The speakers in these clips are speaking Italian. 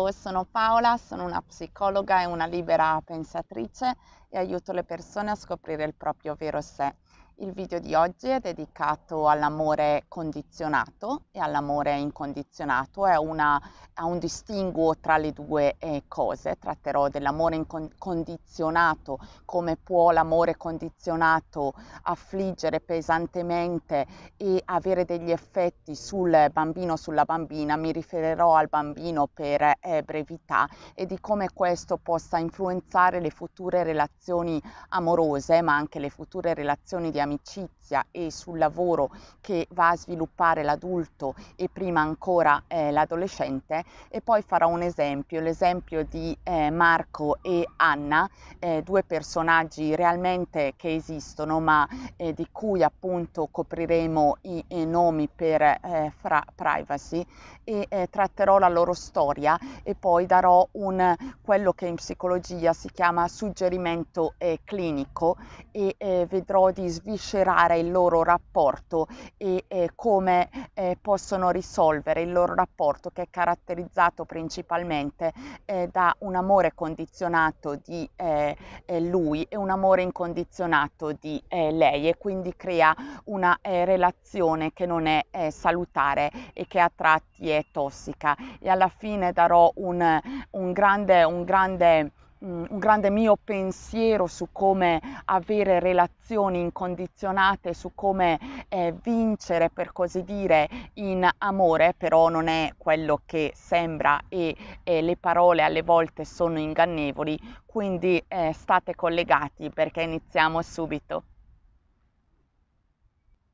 Ciao, sono Paola, sono una psicologa e una libera pensatrice e aiuto le persone a scoprire il proprio vero sé. Il video di oggi è dedicato all'amore condizionato e all'amore incondizionato, è, una, è un distinguo tra le due eh, cose. Tratterò dell'amore incondizionato, come può l'amore condizionato affliggere pesantemente e avere degli effetti sul bambino, sulla bambina. Mi riferirò al bambino per eh, brevità e di come questo possa influenzare le future relazioni amorose, ma anche le future relazioni di amicizia sull'amicizia e sul lavoro che va a sviluppare l'adulto e prima ancora eh, l'adolescente e poi farò un esempio, l'esempio di eh, Marco e Anna, eh, due personaggi realmente che esistono ma eh, di cui appunto copriremo i, i nomi per eh, fra- privacy e eh, tratterò la loro storia e poi darò un, quello che in psicologia si chiama suggerimento clinico e vedrò di sviluppare sviscerare il loro rapporto e eh, come eh, possono risolvere il loro rapporto che è caratterizzato principalmente eh, da un amore condizionato di eh, eh, lui e un amore incondizionato di eh, lei e quindi crea una relazione che non è salutare e che a tratti è tossica e alla fine darò un, un grande, un grande Mm, un grande mio pensiero su come avere relazioni incondizionate, su come eh, vincere per così dire in amore, però non è quello che sembra e eh, le parole alle volte sono ingannevoli, quindi eh, state collegati perché iniziamo subito.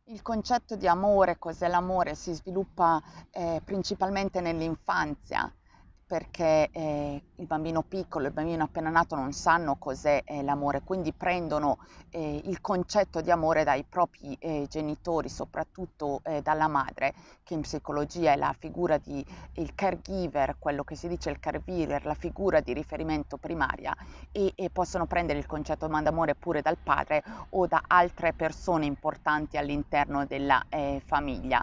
Il concetto di amore, cos'è l'amore, si sviluppa eh, principalmente nell'infanzia perché eh, il bambino piccolo, il bambino appena nato non sanno cos'è eh, l'amore, quindi prendono eh, il concetto di amore dai propri eh, genitori, soprattutto eh, dalla madre, che in psicologia è la figura di il caregiver, quello che si dice il caregiver, la figura di riferimento primaria e, e possono prendere il concetto d'amore pure dal padre o da altre persone importanti all'interno della eh, famiglia.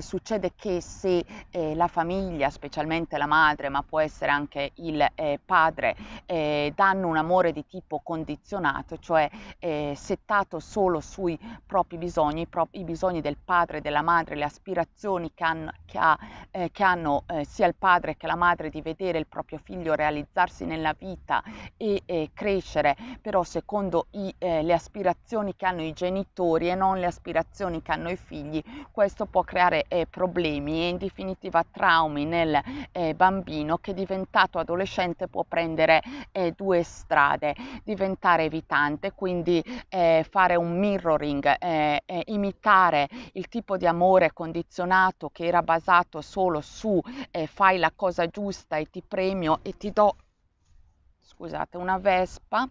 succede che se la famiglia, specialmente la madre, ma può essere anche il eh, padre, eh, danno un amore di tipo condizionato, cioè eh, settato solo sui propri bisogni, i, pro- i bisogni del padre, e della madre, le aspirazioni che, han- che, ha, eh, che hanno eh, sia il padre che la madre di vedere il proprio figlio realizzarsi nella vita e crescere, però secondo i, eh, le aspirazioni che hanno i genitori e non le aspirazioni che hanno i figli, questo può creare problemi e in definitiva traumi nel bambino bambino che diventato adolescente può prendere eh, due strade, diventare evitante, quindi eh, fare un mirroring, eh, eh imitare il tipo di amore condizionato che era basato solo su eh, fai la cosa giusta e ti premio e ti do, scusate, una vespa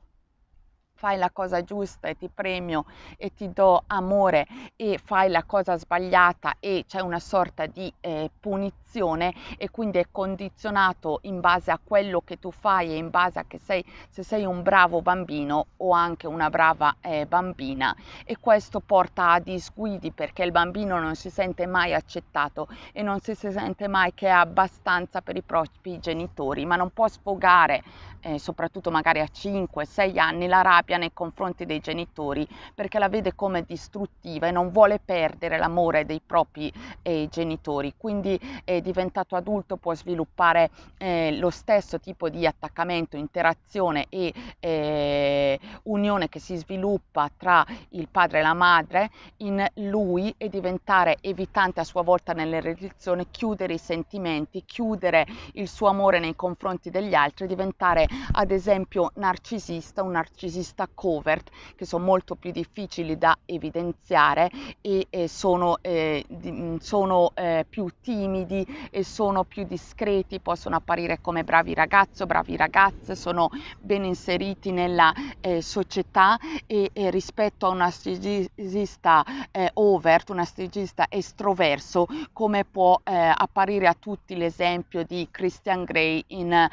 fai la cosa giusta e ti premio e ti do amore e fai la cosa sbagliata e c'è una sorta di eh, punizione e quindi è condizionato in base a quello che tu fai e in base a che sei, se sei un bravo bambino o anche una brava eh, bambina e questo porta a disguidi perché il bambino non si sente mai accettato e non si sente mai che è abbastanza per i propri genitori ma non può sfogare eh, soprattutto magari a 5-6 anni la rabbia coppia nei confronti dei genitori perché la vede come distruttiva e non vuole perdere l'amore dei propri eh, genitori. Quindi eh, diventato adulto può sviluppare eh, lo stesso tipo di attaccamento, interazione e eh, unione che si sviluppa tra il padre e la madre in lui e diventare evitante a sua volta nelle relazioni, chiudere i sentimenti, chiudere il suo amore nei confronti degli altri, diventare ad esempio narcisista, un narcisista realtà covert che sono molto più difficili da evidenziare e, e sono, eh, di, mm, sono eh, più timidi e sono più discreti, possono apparire come bravi ragazzi o bravi ragazze, sono ben inseriti nella eh, società e, e, rispetto a un astigista eh, overt, un astigista estroverso, come può eh, apparire a tutti l'esempio di Christian Grey in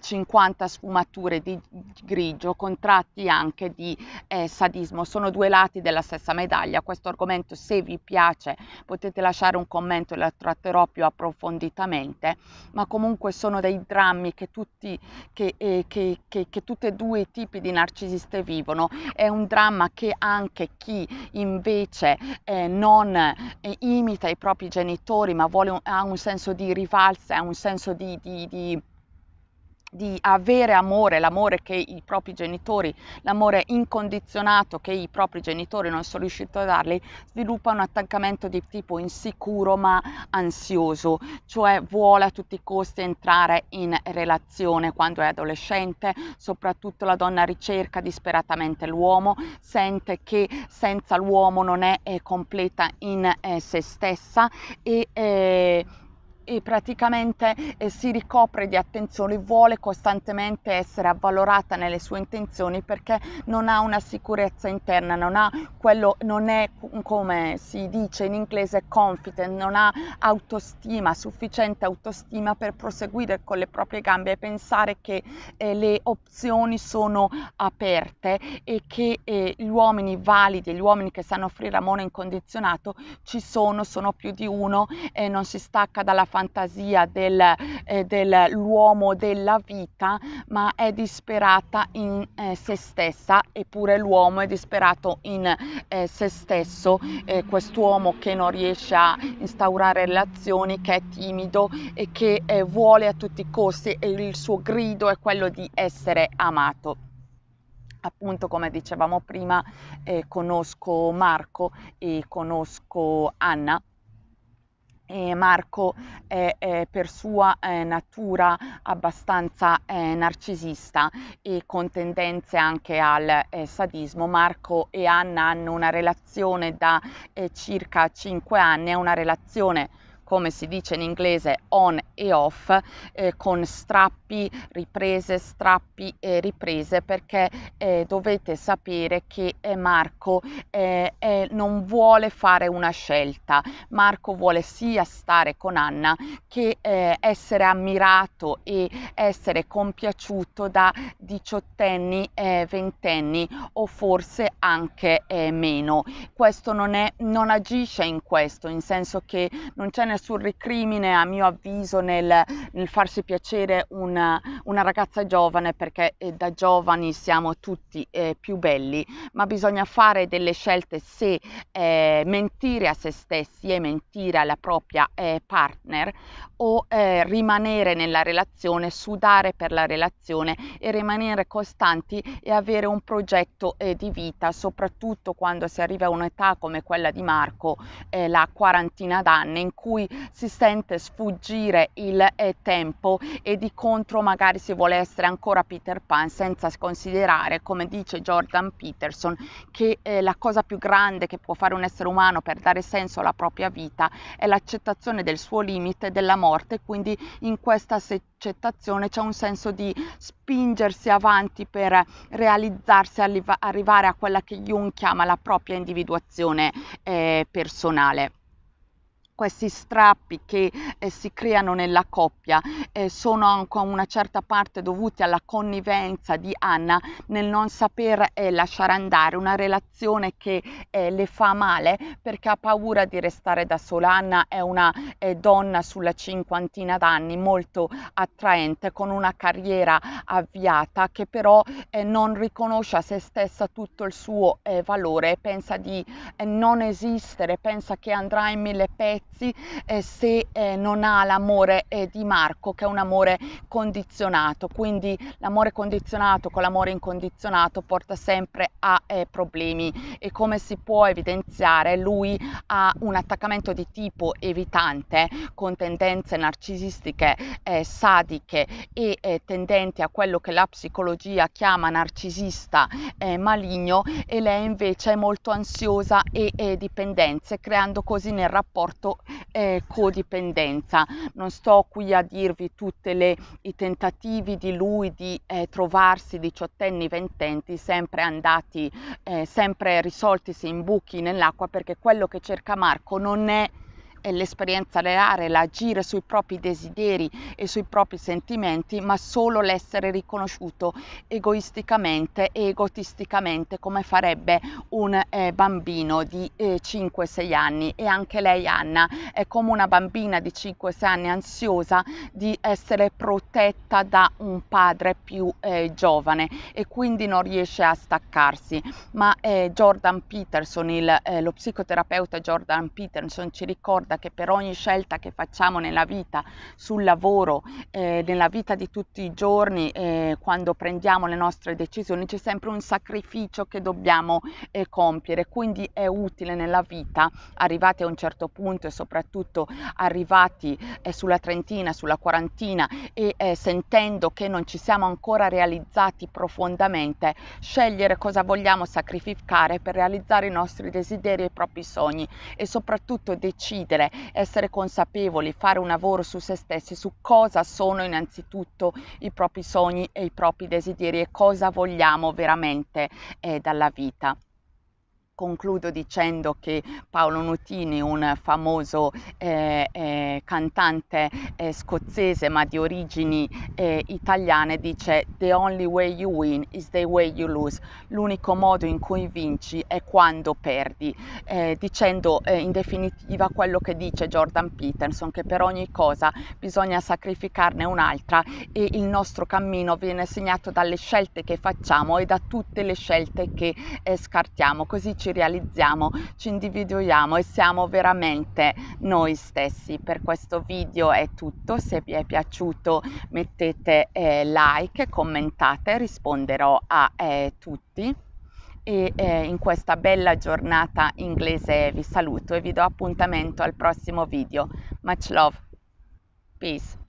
50 eh, sfumature di grigio, contratti anche anche di eh, sadismo, sono due lati della stessa medaglia. Questo argomento se vi piace potete lasciare un commento e la tratterò più approfonditamente, ma comunque sono dei drammi che, tutti, che, eh, che, che, che tutti e due i tipi di narcisiste vivono. È un dramma che anche chi invece eh, non eh, imita i propri genitori ma vuole un, ha un senso di rivalsa, ha un senso di, di, di di avere amore, l'amore che i propri genitori, l'amore incondizionato che i propri genitori non sono riusciti a dargli, sviluppa un attaccamento di tipo insicuro ma ansioso, cioè vuole a tutti i costi entrare in relazione quando è adolescente, soprattutto la donna ricerca disperatamente l'uomo, sente che senza l'uomo non è, è eh, completa in eh, se stessa e eh, e praticamente eh, si ricopre di attenzioni, vuole costantemente essere avvalorata nelle sue intenzioni perché non ha una sicurezza interna, non ha quello non è come si dice in inglese confident, non ha autostima, sufficiente autostima per proseguire con le proprie gambe e pensare che eh, le opzioni sono aperte e che eh, gli uomini validi, gli uomini che sanno offrire amore incondizionato ci sono, sono più di uno e non si stacca dalla fantasia del, eh, dell'uomo della vita, ma è disperata in eh, se stessa, eppure l'uomo è disperato in eh, se stesso, eh, quest'uomo che non riesce a instaurare relazioni, che è timido e che eh, vuole a tutti i costi e il suo grido è quello di essere amato appunto come dicevamo prima eh, conosco Marco e conosco Anna eh, Marco è, è, per sua eh, natura abbastanza eh, narcisista e con tendenze anche al eh, sadismo. Marco e Anna hanno una relazione da eh, circa 5 anni, è una relazione come si dice in inglese on e off eh, con strappi, riprese, strappi e riprese perché eh, dovete sapere che eh, Marco eh, eh, non vuole fare una scelta. Marco vuole sia stare con Anna che eh, essere ammirato e essere compiaciuto da diciottenni, ventenni o forse anche meno. Questo non, è, non agisce in questo, in senso che non c'è nessuno nessun recrimine a mio avviso nel, nel farsi piacere una, una, ragazza giovane perché eh, da giovani siamo tutti eh, più belli, ma bisogna fare delle scelte se eh, mentire a se stessi e mentire alla propria eh, partner o eh, rimanere nella relazione, sudare per la relazione e rimanere costanti e avere un progetto eh, di vita, soprattutto quando si arriva a un'età come quella di Marco, la quarantina d'anni, in cui si sente sfuggire il eh, tempo e di contro magari si vuole essere ancora Peter Pan senza considerare, come dice Jordan Peterson, che eh, la cosa più grande che può fare un essere umano per dare senso alla propria vita è l'accettazione del suo limite, della morte, quindi in questa accettazione c'è un senso di spingersi avanti per realizzarsi, arrivare a quella che Jung chiama la propria individuazione eh, personale questi strappi che eh, si creano nella coppia eh, sono anche a una certa parte dovuti alla connivenza di Anna nel non saper eh, lasciare andare una relazione che eh, le fa male perché ha paura di restare da sola. Anna è una eh, donna sulla cinquantina d'anni molto attraente con una carriera avviata che però eh, non riconosce a se stessa tutto il suo valore, e pensa di non esistere, pensa che andrà in mille petti ragazzi eh, se eh, non ha l'amore eh, di Marco che è un amore condizionato, quindi l'amore condizionato con l'amore incondizionato porta sempre a eh, problemi e come si può evidenziare lui ha un attaccamento di tipo evitante con tendenze narcisistiche eh, sadiche e eh, tendenti a quello che la psicologia chiama narcisista maligno e lei invece è molto ansiosa e, e dipendenze creando così nel rapporto eh, codipendenza. Non sto qui a dirvi tutti i tentativi di lui di eh, trovarsi diciottenni, ventenni, sempre andati, eh, sempre risoltisi in buchi nell'acqua, perché quello che cerca Marco non è l'esperienza reale, l'agire sui propri desideri e sui propri sentimenti, ma solo l'essere riconosciuto egoisticamente e egotisticamente come farebbe un eh, bambino di eh, 5-6 anni. E anche lei, Anna, è come una bambina di 5-6 anni ansiosa di essere protetta da un padre più eh, giovane e quindi non riesce a staccarsi. Ma eh, Jordan Peterson, il, eh, lo psicoterapeuta Jordan Peterson ci ricorda che per ogni scelta che facciamo nella vita, sul lavoro, eh, nella vita di tutti i giorni, eh, quando prendiamo le nostre decisioni, c'è sempre un sacrificio che dobbiamo eh, compiere. Quindi è utile nella vita, arrivati a un certo punto e soprattutto arrivati eh, sulla trentina, sulla quarantina e eh, sentendo che non ci siamo ancora realizzati profondamente, scegliere cosa vogliamo sacrificare per realizzare i nostri desideri e i propri sogni e soprattutto decidere decidere, essere consapevoli, fare un lavoro su se stessi, su cosa sono innanzitutto i propri sogni e i propri desideri e cosa vogliamo veramente eh, dalla vita. Concludo dicendo che Paolo Nutini, un famoso eh, eh, cantante eh, scozzese ma di origini eh, italiane, dice The only way you win is the way you lose. L'unico modo in cui vinci è quando perdi, eh, dicendo eh, in definitiva quello che dice Jordan Peterson, che per ogni cosa bisogna sacrificarne un'altra e il nostro cammino viene segnato dalle scelte che facciamo e da tutte le scelte che scartiamo. Così ci ci realizziamo, ci individuiamo e siamo veramente noi stessi. Per questo video è tutto, se vi è piaciuto mettete eh, like, commentate, risponderò a eh, tutti. E eh, in questa bella giornata inglese vi saluto e vi do appuntamento al prossimo video. Much love. Peace.